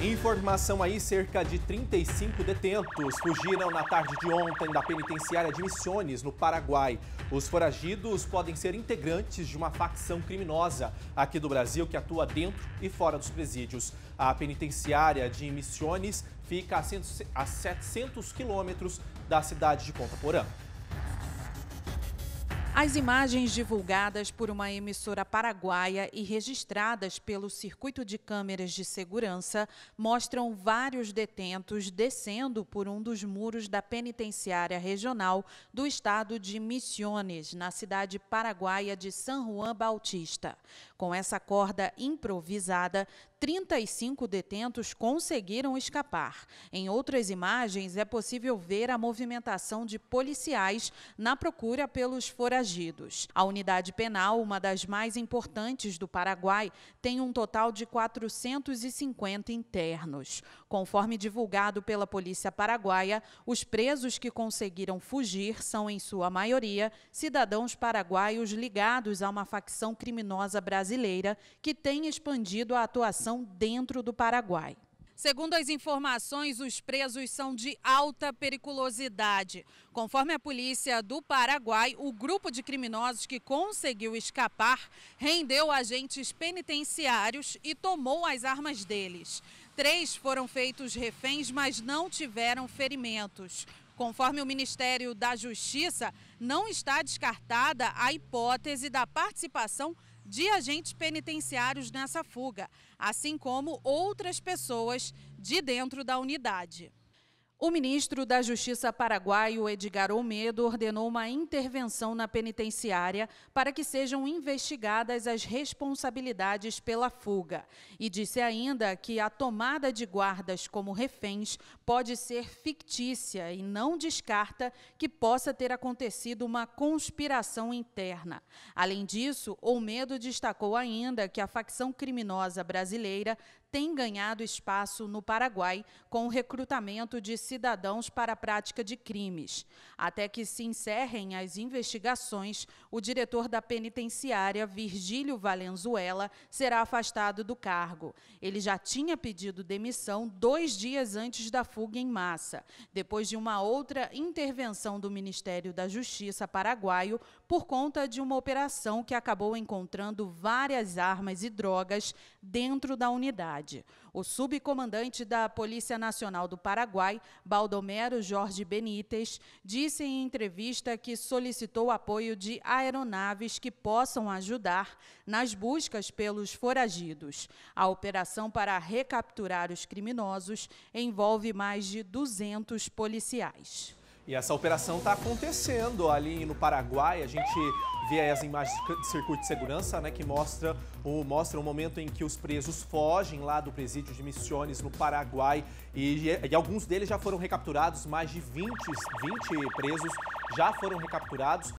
Informação aí, cerca de 35 detentos fugiram na tarde de ontem da penitenciária de Missões, no Paraguai. Os foragidos podem ser integrantes de uma facção criminosa aqui do Brasil que atua dentro e fora dos presídios. A penitenciária de Missões fica a 700 quilômetros da cidade de Ponta Porã. As imagens divulgadas por uma emissora paraguaia e registradas pelo circuito de câmeras de segurança mostram vários detentos descendo por um dos muros da penitenciária regional do estado de Misiones, na cidade paraguaia de San Juan Bautista. Com essa corda improvisada, 35 detentos conseguiram escapar. Em outras imagens, é possível ver a movimentação de policiais na procura pelos foragidos. A unidade penal, uma das mais importantes do Paraguai, tem um total de 450 internos. Conforme divulgado pela Polícia Paraguaia, os presos que conseguiram fugir são, em sua maioria, cidadãos paraguaios ligados a uma facção criminosa brasileira que tem expandido a atuação dentro do Paraguai. Segundo as informações, os presos são de alta periculosidade. Conforme a polícia do Paraguai, o grupo de criminosos que conseguiu escapar rendeu agentes penitenciários e tomou as armas deles. Três foram feitos reféns, mas não tiveram ferimentos. Conforme o Ministério da Justiça, não está descartada a hipótese da participação de agentes penitenciários nessa fuga, assim como outras pessoas de dentro da unidade. O ministro da Justiça paraguaio, Edgar Olmedo, ordenou uma intervenção na penitenciária para que sejam investigadas as responsabilidades pela fuga. E disse ainda que a tomada de guardas como reféns pode ser fictícia e não descarta que possa ter acontecido uma conspiração interna. Além disso, Olmedo destacou ainda que a facção criminosa brasileira tem ganhado espaço no Paraguai com o recrutamento de cidadãos para a prática de crimes. Até que se encerrem as investigações, o diretor da penitenciária, Virgílio Valenzuela, será afastado do cargo. Ele já tinha pedido demissão dois dias antes da fuga em massa, depois de uma outra intervenção do Ministério da Justiça paraguaio por conta de uma operação que acabou encontrando várias armas e drogas dentro da unidade. O subcomandante da Polícia Nacional do Paraguai Baldomero Jorge Benítez, disse em entrevista que solicitou apoio de aeronaves que possam ajudar nas buscas pelos foragidos. A operação para recapturar os criminosos envolve mais de 200 policiais. E essa operação está acontecendo ali no Paraguai. A gente vê as imagens de circuito de segurança, né, que mostra o mostra o momento em que os presos fogem lá do presídio de Missiones no Paraguai e, e, e alguns deles já foram recapturados, mais de 20, 20 presos já foram recapturados